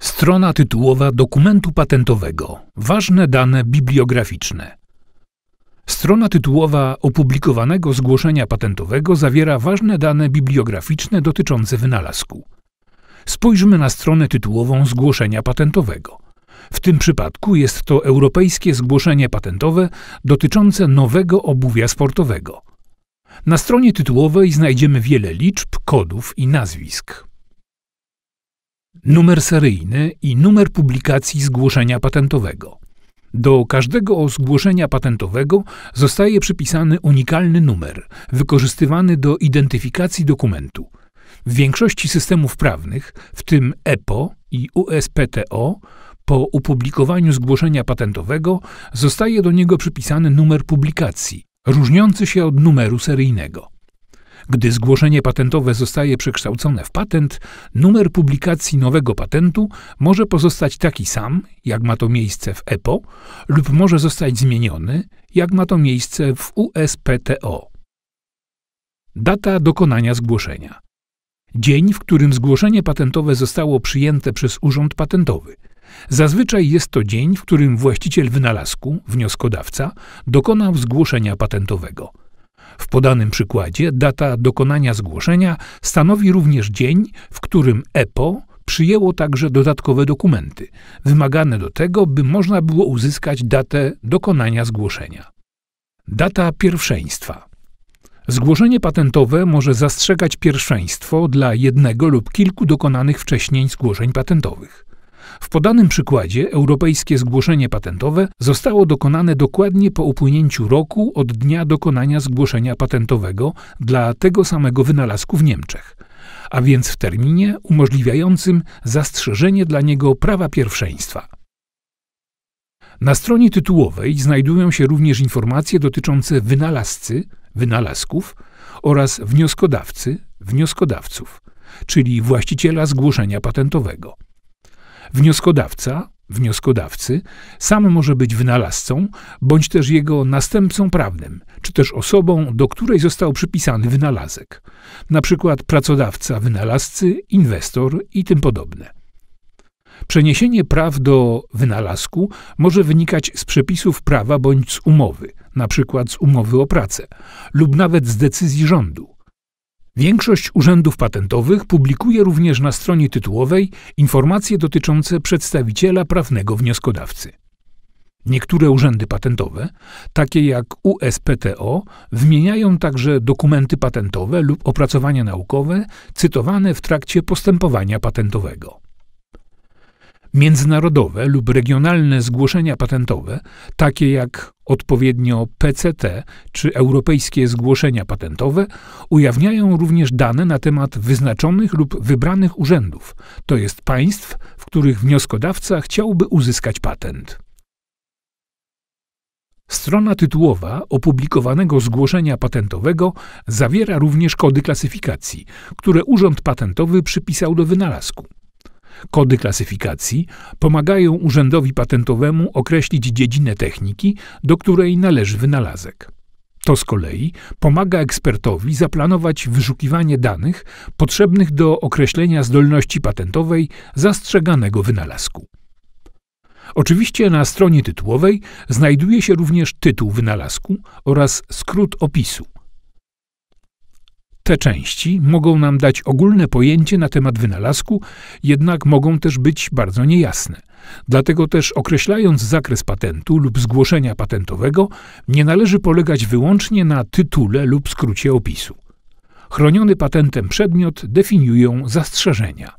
Strona tytułowa dokumentu patentowego. Ważne dane bibliograficzne. Strona tytułowa opublikowanego zgłoszenia patentowego zawiera ważne dane bibliograficzne dotyczące wynalazku. Spójrzmy na stronę tytułową zgłoszenia patentowego. W tym przypadku jest to europejskie zgłoszenie patentowe dotyczące nowego obuwia sportowego. Na stronie tytułowej znajdziemy wiele liczb, kodów i nazwisk numer seryjny i numer publikacji zgłoszenia patentowego. Do każdego zgłoszenia patentowego zostaje przypisany unikalny numer, wykorzystywany do identyfikacji dokumentu. W większości systemów prawnych, w tym EPO i USPTO, po upublikowaniu zgłoszenia patentowego zostaje do niego przypisany numer publikacji, różniący się od numeru seryjnego. Gdy zgłoszenie patentowe zostaje przekształcone w patent, numer publikacji nowego patentu może pozostać taki sam, jak ma to miejsce w EPO, lub może zostać zmieniony, jak ma to miejsce w USPTO. Data dokonania zgłoszenia. Dzień, w którym zgłoszenie patentowe zostało przyjęte przez Urząd Patentowy. Zazwyczaj jest to dzień, w którym właściciel wynalazku, wnioskodawca, dokonał zgłoszenia patentowego. W podanym przykładzie data dokonania zgłoszenia stanowi również dzień, w którym EPO przyjęło także dodatkowe dokumenty, wymagane do tego, by można było uzyskać datę dokonania zgłoszenia. Data pierwszeństwa. Zgłoszenie patentowe może zastrzegać pierwszeństwo dla jednego lub kilku dokonanych wcześniej zgłoszeń patentowych. W podanym przykładzie europejskie zgłoszenie patentowe zostało dokonane dokładnie po upłynięciu roku od dnia dokonania zgłoszenia patentowego dla tego samego wynalazku w Niemczech, a więc w terminie umożliwiającym zastrzeżenie dla niego prawa pierwszeństwa. Na stronie tytułowej znajdują się również informacje dotyczące wynalazcy, wynalazków oraz wnioskodawcy, wnioskodawców, czyli właściciela zgłoszenia patentowego. Wnioskodawca, wnioskodawcy, sam może być wynalazcą, bądź też jego następcą prawnym, czy też osobą, do której został przypisany wynalazek, na przykład pracodawca wynalazcy, inwestor i tym podobne. Przeniesienie praw do wynalazku może wynikać z przepisów prawa bądź z umowy, na przykład z umowy o pracę, lub nawet z decyzji rządu. Większość urzędów patentowych publikuje również na stronie tytułowej informacje dotyczące przedstawiciela prawnego wnioskodawcy. Niektóre urzędy patentowe, takie jak USPTO, wymieniają także dokumenty patentowe lub opracowania naukowe cytowane w trakcie postępowania patentowego. Międzynarodowe lub regionalne zgłoszenia patentowe, takie jak odpowiednio PCT czy europejskie zgłoszenia patentowe, ujawniają również dane na temat wyznaczonych lub wybranych urzędów, to jest państw, w których wnioskodawca chciałby uzyskać patent. Strona tytułowa opublikowanego zgłoszenia patentowego zawiera również kody klasyfikacji, które Urząd Patentowy przypisał do wynalazku. Kody klasyfikacji pomagają Urzędowi Patentowemu określić dziedzinę techniki, do której należy wynalazek. To z kolei pomaga ekspertowi zaplanować wyszukiwanie danych potrzebnych do określenia zdolności patentowej zastrzeganego wynalazku. Oczywiście na stronie tytułowej znajduje się również tytuł wynalazku oraz skrót opisu, te części mogą nam dać ogólne pojęcie na temat wynalazku, jednak mogą też być bardzo niejasne. Dlatego też określając zakres patentu lub zgłoszenia patentowego, nie należy polegać wyłącznie na tytule lub skrócie opisu. Chroniony patentem przedmiot definiują zastrzeżenia.